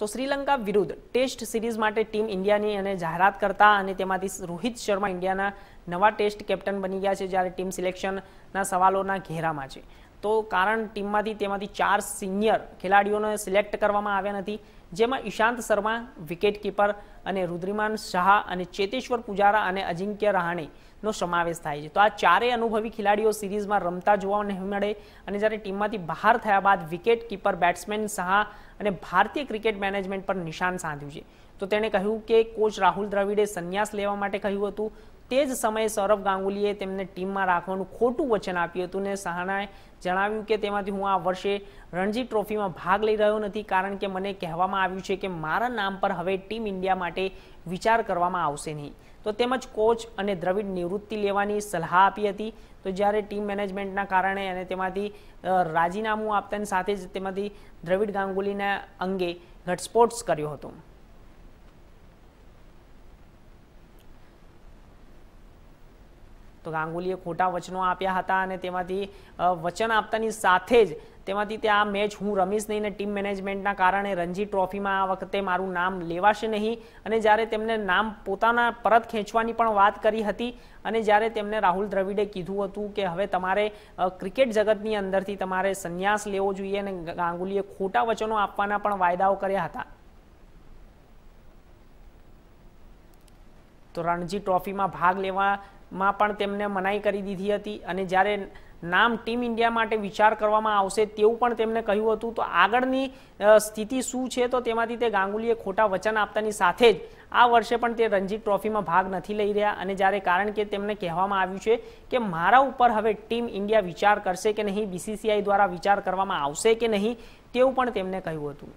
તો શ્રીલંકા વિરુદ્ધ test series માટે ટીમ ઇન્ડિયાની અને જાહેરાત કરતા અને તેમાંથી રોહિત શર્મા ઇન્ડિયાના નવા ટેસ્ટ કેપ્ટન બની ગયા છે જ્યારે ટીમ સિલેક્શનના સવાલોના ઘેરામાં છે તો કારણ ટીમમાંથી તેમાંથી ચાર સિનિયર ખેલાડીઓને સિલેક્ટ કરવામાં આવ્યા નથી જેમાં ઈશાંત શર્મા વિકેટ કીપર અને રુદ્રિમાન શાહ અને ચેતેશ્વર પુજારા અને અજિંક્ય રહાણેનો સમાવેશ થાય છે તો આ ચારેય અનુભવી ખેલાડીઓ સિરીઝમાં રમતા જોવા નહીં મળે અને જ્યારે ટીમમાંથી બહાર થયા બાદ વિકેટ કીપર બેટ્સમેન શાહ અને ભારતીય ક્રિકેટ મેનેજમેન્ટ પર નિશાન સાધ્યું છે તો તેણે કહ્યું કે કોચ રાહુલ દ્રવિડે સંન્યાસ લેવા માટે કહ્યું હતું તે જ સમયે સૌરભ ગાંગુલીએ તેમને ટીમમાં રાખવાનું ખોટું વચન આપ્યું હતું ને સહાણાએ જણાવ્યું કે તેમાંથી હું આ વર્ષે રણજી ટ્રોફીમાં ભાગ લઈ રહ્યો નથી કારણ કે મને કહેવામાં આવ્યું છે કે મારા નામ પર હવે ટીમ ઇન્ડિયા માટે વિચાર કરવામાં આવશે નહીં તો તેમજ કોચ અને દ્રવિડ નિવૃત્તિ લેવાની સલાહ આપી હતી તો જ્યારે ટીમ મેનેજમેન્ટના કારણે અને તેમાંથી રાજીનામું આપતાની સાથે જ તેમાંથી દ્રવિડ ગાંગુલીના અંગે ઘટસ્ફોટ કર્યો હતો તો ગાંગુલીએ ખોટા વચનો આપ્યા હતા અને તેમાંથી વચન આપતાની સાથે જ તેમાંથી તે આ મેચ હું રમીશ નહીં ને ટીમ મેનેજમેન્ટના કારણે રણજી ટ્રોફીમાં આ વખતે મારું નામ લેવાશે નહીં અને જ્યારે તેમને નામ પોતાના પરત ખેંચવાની પણ વાત કરી હતી અને જ્યારે તેમને રાહુલ દ્રવિડે કીધું હતું કે હવે તમારે ક્રિકેટ જગતની અંદરથી તમારે સંન્યાસ લેવો જોઈએ અને ગાંગુલીએ ખોટા વચનો આપવાના પણ વાયદાઓ કર્યા હતા તો રણજી ટ્રોફીમાં ભાગ લેવા માં પણ તેમને મનાઈ કરી દીધી હતી અને જ્યારે નામ ટીમ ઇન્ડિયા માટે વિચાર કરવામાં આવશે તેવું પણ તેમણે કહ્યું હતું તો આગળની સ્થિતિ શું છે તો તેમાંથી તે ગાંગુલીએ ખોટા વચન આપતાની સાથે જ આ વર્ષે પણ તે રણજી ટ્રોફીમાં ભાગ નથી લઈ રહ્યા અને જ્યારે કારણ કે તેમને કહેવામાં આવ્યું છે કે મારા ઉપર હવે ટીમ ઇન્ડિયા વિચાર કરશે કે નહીં બીસીસીઆઈ દ્વારા વિચાર કરવામાં આવશે કે નહીં તેવું પણ તેમણે કહ્યું હતું